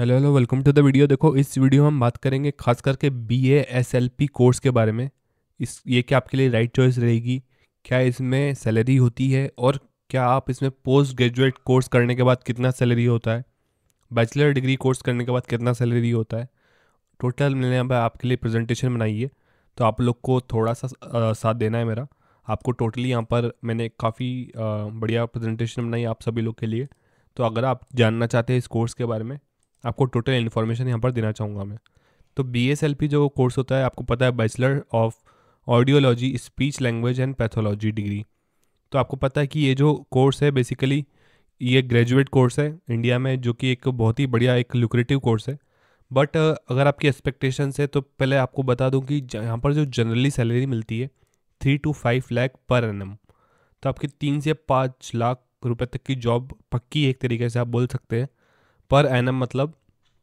hello hello welcome to the video देखो इस वीडियो में हम बात करेंगे खास करके B A S L P course के बारे में इस ये क्या आपके लिए राइट चॉइस रहेगी क्या इसमें सैलरी होती है और क्या आप इसमें पोस्ट ग्रेजुएट कोर्स करने के बाद कितना सैलरी होता है बैचलर डिग्री कोर्स करने के बाद कितना सैलरी होता है टोटल मैंने अब आपके लिए प्रेजेंटेशन बनाई है तो आप लोग को थोड़ा सा आ, साथ देना है मेरा आपको टोटली यहाँ पर मैंने काफ़ी बढ़िया प्रेजेंटेशन बनाई आप सभी लोग के लिए तो अगर आप जानना चाहते हैं इस कोर्स के बारे में आपको टोटल इन्फॉर्मेशन यहाँ पर देना चाहूँगा मैं तो बी जो कोर्स होता है आपको पता है bachelor of audiology speech language and pathology degree तो आपको पता है कि ये जो कोर्स है बेसिकली ये ग्रेजुएट कोर्स है इंडिया में जो कि एक बहुत ही बढ़िया एक लुक्रेटिव कोर्स है बट अगर आपकी एक्सपेक्टेशंस है तो पहले आपको बता दूं कि यहाँ पर जो जनरली सैलरी मिलती है थ्री टू फाइव लाख पर एन तो आपकी तीन से पाँच लाख रुपए तक की जॉब पक्की एक तरीके से आप बोल सकते हैं पर एन मतलब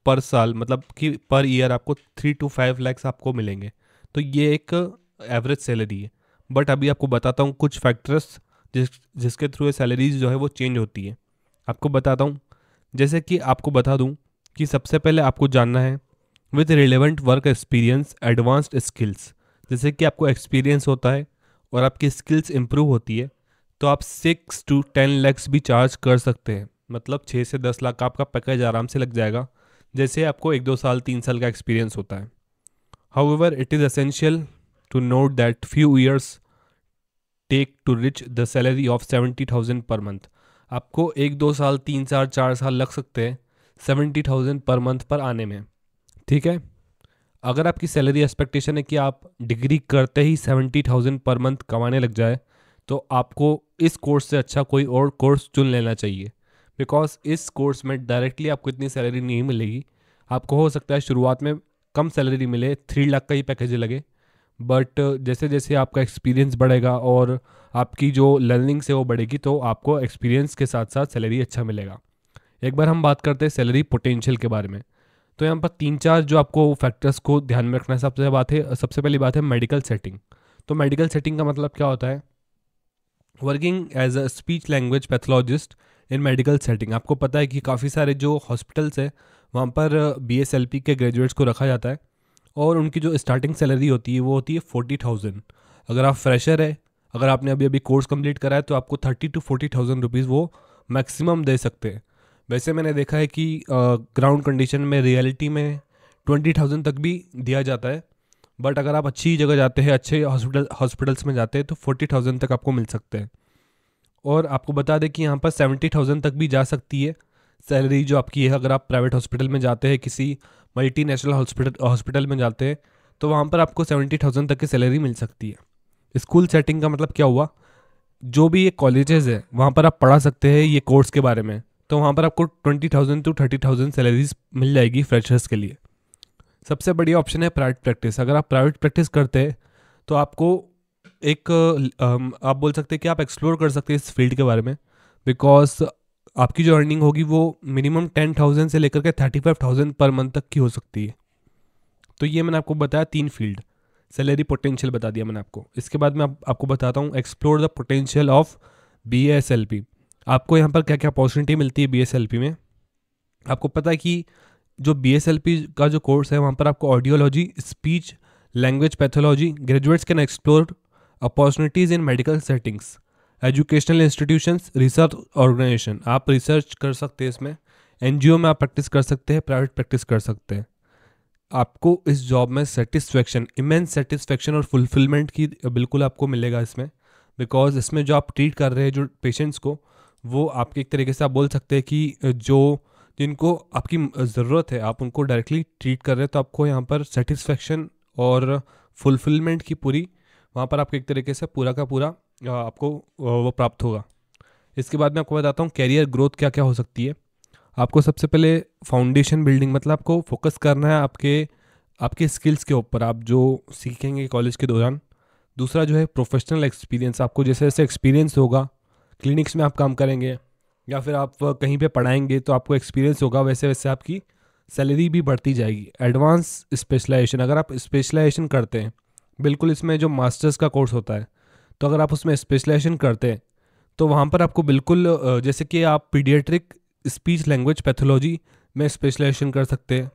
पर साल मतलब कि पर ईयर आपको थ्री टू फाइव लैक्स आपको मिलेंगे तो ये एक एवरेज सैलरी है बट अभी आपको बताता हूँ कुछ फैक्टर्स जिस जिसके थ्रू ये सैलरीज जो है वो चेंज होती है आपको बताता हूँ जैसे कि आपको बता दूँ कि सबसे पहले आपको जानना है with relevant work experience advanced skills जैसे कि आपको एक्सपीरियंस होता है और आपकी स्किल्स इम्प्रूव होती है तो आप सिक्स टू टेन लैक्स भी चार्ज कर सकते हैं मतलब छः से दस लाख का आपका पैकेज आराम से लग जाएगा जैसे आपको एक दो साल तीन साल का एक्सपीरियंस होता है however it is essential to note that few years take to reach the salary of seventy thousand per month आपको एक दो साल तीन साल चार साल लग सकते हैं सेवेंटी थाउजेंड पर मंथ पर आने में ठीक है अगर आपकी सैलरी एक्सपेक्टेशन है कि आप डिग्री करते ही सेवेंटी थाउजेंड पर मंथ कमाने लग जाए तो आपको इस कोर्स से अच्छा कोई और कोर्स चुन लेना चाहिए बिकॉज इस कोर्स में डायरेक्टली आपको इतनी सैलरी नहीं मिलेगी आपको हो सकता है शुरुआत में कम सैलरी मिले थ्री लाख का ही पैकेज लगे बट जैसे जैसे आपका एक्सपीरियंस बढ़ेगा और आपकी जो लर्निंग से वो बढ़ेगी तो आपको एक्सपीरियंस के साथ साथ सैलरी अच्छा मिलेगा एक बार हम बात करते हैं सैलरी पोटेंशियल के बारे में तो यहाँ पर तीन चार जो आपको फैक्टर्स को ध्यान में रखना है सबसे बात है सबसे पहली बात है मेडिकल सेटिंग तो मेडिकल सेटिंग का मतलब क्या होता है working as a speech language pathologist in medical setting आपको पता है कि काफ़ी सारे जो हॉस्पिटल्स हैं वहाँ पर बी के ग्रेजुएट्स को रखा जाता है और उनकी जो स्टार्टिंग सैलरी होती है वो होती है फोर्टी थाउजेंड अगर आप फ्रेशर है अगर आपने अभी अभी कोर्स कंप्लीट करा है तो आपको thirty to forty thousand rupees वो मैक्सिमम दे सकते हैं वैसे मैंने देखा है कि ग्राउंड कंडीशन में रियलिटी में ट्वेंटी थाउजेंड तक भी दिया जाता है बट अगर आप अच्छी जगह जाते हैं अच्छे हॉस्पिटल हॉस्पिटल्स में जाते हैं तो फोर्टी थाउजेंड तक आपको मिल सकते हैं और आपको बता दें कि यहाँ पर सेवेंटी थाउजेंड तक भी जा सकती है सैलरी जो आपकी है अगर आप प्राइवेट हॉस्पिटल में जाते हैं किसी नेशनल हॉस्पिटल हॉस्पिटल में जाते हैं तो वहाँ पर आपको सेवेंटी थाउजेंड तक की सैलरी मिल सकती है स्कूल सेटिंग का मतलब क्या हुआ जो भी ये कॉलेजेस है वहाँ पर आप पढ़ा सकते हैं ये कोर्स के बारे में तो वहाँ पर आपको twenty thousand to thirty thousand salaries मिल जाएगी फ्रेशर्स के लिए सबसे बढ़िया ऑप्शन है प्राइवेट प्रैक्टिस अगर आप प्राइवेट प्रैक्टिस करते हैं तो आपको एक आप बोल सकते हैं कि आप एक्सप्लोर कर सकते हैं इस फील्ड के बारे में बिकॉज आपकी जो अर्निंग होगी वो मिनिमम टेन थाउजेंड से लेकर के thirty five thousand per month तक की हो सकती है तो ये मैंने आपको बताया तीन फील्ड सैलरी पोटेंशियल बता दिया मैंने आपको इसके बाद मैं आप, आपको बताता हूँ explore the potential of B S L P आपको यहाँ पर क्या क्या अपॉर्चुनिटी मिलती है बी एस एल पी में आपको पता है कि जो बी एस एल पी का जो कोर्स है वहाँ पर आपको audiology speech language pathology graduates can explore opportunities in medical settings educational institutions research organisation आप रिसर्च कर सकते हैं इसमें एन में आप प्रैक्टिस कर सकते हैं प्राइवेट प्रैक्टिस कर सकते हैं आपको इस जॉब में सेटिस्फेक्शन इमेंस सेटिस्फेक्शन और फुलफिलमेंट की बिल्कुल आपको मिलेगा इसमें बिकॉज इसमें जो आप ट्रीट कर रहे हैं जो पेशेंट्स को वो आपके एक तरीके से आप बोल सकते हैं कि जो जिनको आपकी ज़रूरत है आप उनको डायरेक्टली ट्रीट कर रहे हैं तो आपको यहाँ पर सेटिस्फेक्शन और फुलफिलमेंट की पूरी वहाँ पर आपको एक तरीके से पूरा का पूरा आपको वो प्राप्त होगा इसके बाद मैं आपको बताता हूँ कैरियर ग्रोथ क्या क्या हो सकती है आपको सबसे पहले फाउंडेशन बिल्डिंग मतलब आपको फोकस करना है आपके आपके स्किल्स के ऊपर आप जो सीखेंगे कॉलेज के दौरान दूसरा जो है प्रोफेशनल एक्सपीरियंस आपको जैसे जैसे एक्सपीरियंस होगा क्लिनिक्स में आप काम करेंगे या फिर आप कहीं पे पढ़ाएंगे तो आपको एक्सपीरियंस होगा वैसे वैसे आपकी सैलरी भी बढ़ती जाएगी एडवांस स्पेशलाइजेशन अगर आप स्पेशलाइजेशन करते हैं बिल्कुल इसमें जो मास्टर्स का कोर्स होता है तो अगर आप उसमें स्पेशलाइजेशन करते हैं तो वहाँ पर आपको बिल्कुल जैसे कि आप पीडियाट्रिक स्पीच लैंग्वेज पैथोलॉजी में स्पेशलाइजेशन कर सकते हैं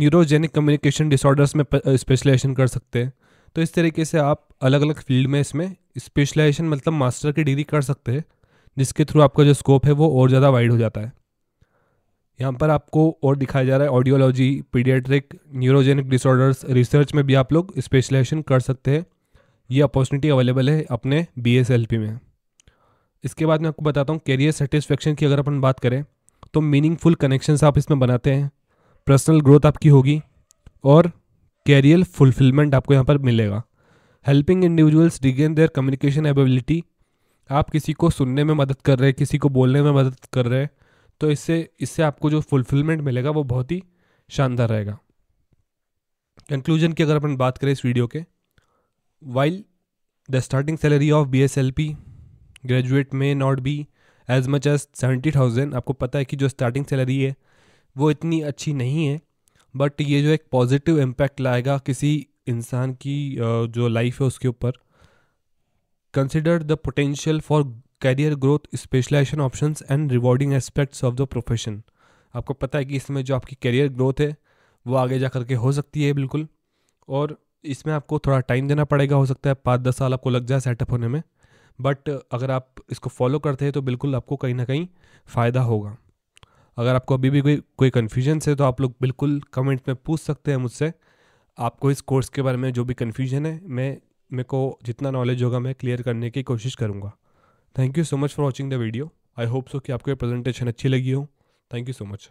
न्यूरोजेनिक कम्युनिकेशन डिसऑर्डर्स में स्पेशलाइजेशन कर सकते हैं तो इस तरीके से आप अलग अलग फील्ड में इसमें स्पेशलाइजेशन मतलब मास्टर की डिग्री कर सकते हैं जिसके थ्रू आपका जो स्कोप है वो और ज़्यादा वाइड हो जाता है यहाँ पर आपको और दिखाया जा रहा है audiology paediatric neurogenic disorders research में भी आप लोग स्पेशलाइजेशन कर सकते हैं ये अपॉर्चुनिटी अवेलेबल है अपने बी में इसके बाद मैं आपको बताता हूँ कैरियर सेटिस्फेक्शन की अगर अपन बात करें तो मीनिंगफुल कनेक्शंस आप इसमें बनाते हैं पर्सनल ग्रोथ आपकी होगी और कैरियर फुलफिलमेंट आपको यहाँ पर मिलेगा helping individuals regain their communication ability आप किसी को सुनने में मदद कर रहे हैं किसी को बोलने में मदद कर रहे हैं तो इससे इससे आपको जो फुलफिलमेंट मिलेगा वो बहुत ही शानदार रहेगा कंक्लूजन की अगर अपन बात करें इस वीडियो के while the starting salary of B S L P graduate may not be as much as seventy thousand आपको पता है कि जो स्टार्टिंग सैलरी है वो इतनी अच्छी नहीं है बट ये जो एक पॉजिटिव इम्पैक्ट लाएगा किसी इंसान की जो लाइफ है उसके ऊपर consider the potential for career growth specialisation option and rewarding aspects of the profession आपको पता है कि इसमें जो आपकी कैरियर ग्रोथ है वो आगे जा करके हो सकती है बिल्कुल और इसमें आपको थोड़ा टाइम देना पड़ेगा हो सकता है पाँच दस साल आपको लग जाए सेटअप होने में बट अगर आप इसको फॉलो करते हैं तो बिल्कुल आपको कहीं ना कहीं फ़ायदा होगा अगर आपको अभी भी कोई कोई कन्फ्यूजन्स है तो आप लोग बिल्कुल कमेंट में पूछ सकते हैं मुझसे आपको इस कोर्स के बारे में जो भी कन्फ्यूजन है मैं मेरे को जितना नॉलेज होगा मैं क्लियर करने की कोशिश करूँगा thank you so much for watching the video I hope so कि आपको ये प्रेजेंटेशन अच्छी लगी हो थैंक यू सो मच